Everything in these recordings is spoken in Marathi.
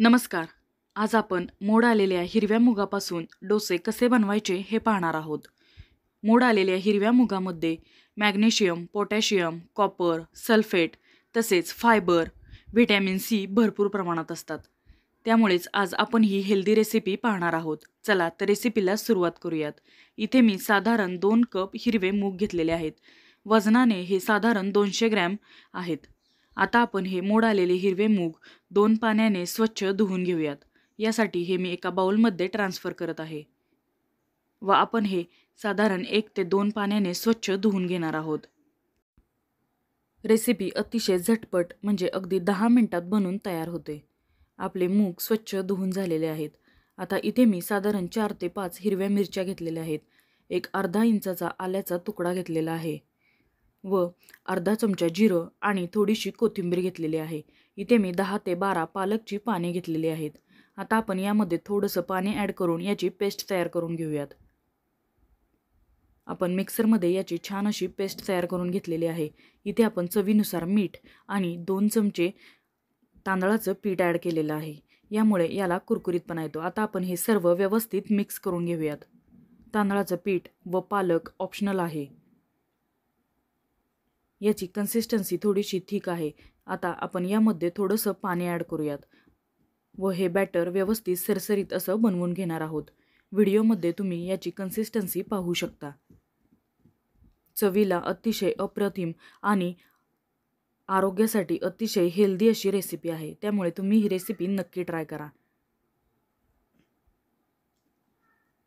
नमस्कार आज आपण मोड आलेल्या हिरव्या मुगापासून डोसे कसे बनवायचे हे पाहणार आहोत मोड आलेल्या हिरव्या मुगामध्ये मॅग्नेशियम पोटॅशियम कॉपर सल्फेट तसेच फायबर व्हिटॅमिन सी भरपूर प्रमाणात असतात त्यामुळेच आज आपण ही हेल्दी रेसिपी पाहणार आहोत चला तर रेसिपीला सुरुवात करूयात इथे मी साधारण दोन कप हिरवे मूग घेतलेले आहेत वजनाने हे साधारण दोनशे ग्रॅम आहेत आता आपण हे मोड आलेले हिरवे मूग दोन पाण्याने स्वच्छ धुवून घेऊयात यासाठी हे मी एका बाउलमध्ये ट्रान्सफर करत आहे व आपण हे साधारण एक ते दोन पाण्याने स्वच्छ धुवून घेणार आहोत रेसिपी अतिशय झटपट म्हणजे अगदी दहा मिनटात बनून तयार होते आपले मूग स्वच्छ धुवून झालेले आहेत आता इथे मी साधारण चार ते पाच हिरव्या मिरच्या घेतलेल्या आहेत एक अर्धा इंचाचा आल्याचा तुकडा घेतलेला आहे व अर्धा चमचा जिरं आणि थोडीशी कोथिंबीर घेतलेली आहे इथे मी दहा ते बारा पालकची पाने घेतलेली आहेत आता आपण यामध्ये थोडंसं पाणी ॲड करून याची पेस्ट तयार करून घेऊयात आपण मिक्सरमध्ये याची छान अशी पेस्ट तयार करून घेतलेली आहे इथे आपण चवीनुसार मीठ आणि दोन चमचे तांदळाचं पीठ ॲड केलेलं आहे यामुळे याला कुरकुरीतपणा येतो आता आपण हे सर्व व्यवस्थित मिक्स करून घेऊयात तांदळाचं पीठ व पालक ऑप्शनल आहे याची कन्सिस्टन्सी थोडीशी ठीक आहे आता आपण यामध्ये थोडंसं पाणी ॲड करूयात व हे बॅटर व्यवस्थित सरसरीत असं बनवून घेणार आहोत व्हिडिओमध्ये तुम्ही याची कन्सिस्टन्सी पाहू शकता चवीला अतिशय अप्रतिम आणि आरोग्यासाठी अतिशय हेल्दी अशी रेसिपी आहे त्यामुळे तुम्ही ही रेसिपी नक्की ट्राय करा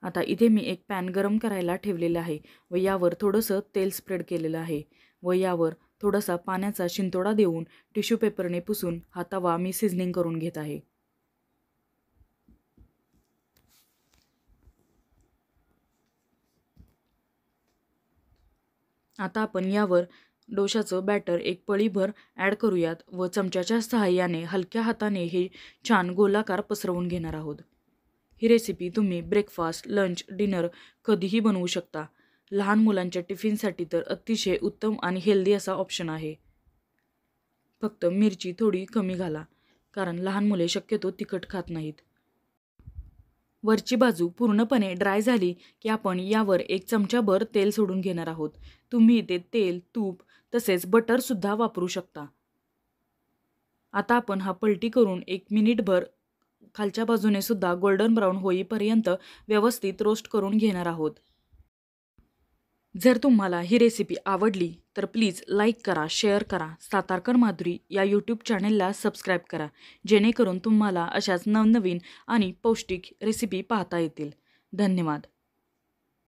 आता इथे मी एक पॅन गरम करायला ठेवलेलं आहे व यावर थोडंसं तेल स्प्रेड केलेलं आहे व यावर थोडासा पाण्याचा शिंतोडा देऊन टिश्यू पेपरने पुसून हा तवा मी सिझनिंग करून घेत आहे आता आपण यावर डोशाचं बॅटर एक पळीभर ॲड करूयात व चमच्याच्या सहाय्याने हलक्या हाताने हे छान गोलाकार पसरवून घेणार आहोत ही रेसिपी तुम्ही ब्रेकफास्ट लंच डिनर कधीही बनवू शकता लहान मुलांच्या टिफिनसाठी तर अतिशय उत्तम आणि हेल्दी असा ऑप्शन आहे फक्त मिरची थोडी कमी घाला कारण लहान मुले शक्यतो तिखट खात नाहीत वरची बाजू पूर्णपणे ड्राय झाली की आपण यावर एक चमचाभर तेल सोडून घेणार आहोत तुम्ही ते तेल तूप तसेच बटरसुद्धा वापरू शकता आता आपण हा पलटी करून एक मिनिटभर खालच्या बाजूने सुद्धा गोल्डन ब्राऊन होईपर्यंत व्यवस्थित रोस्ट करून घेणार आहोत जर तुम्हाला ही रेसिपी आवडली तर प्लीज लाईक करा शेअर करा सातारकर माधुरी या यूट्यूब चॅनेलला सबस्क्राईब करा जेणेकरून तुम्हाला अशाच नवनवीन आणि पौष्टिक रेसिपी पाहता येतील धन्यवाद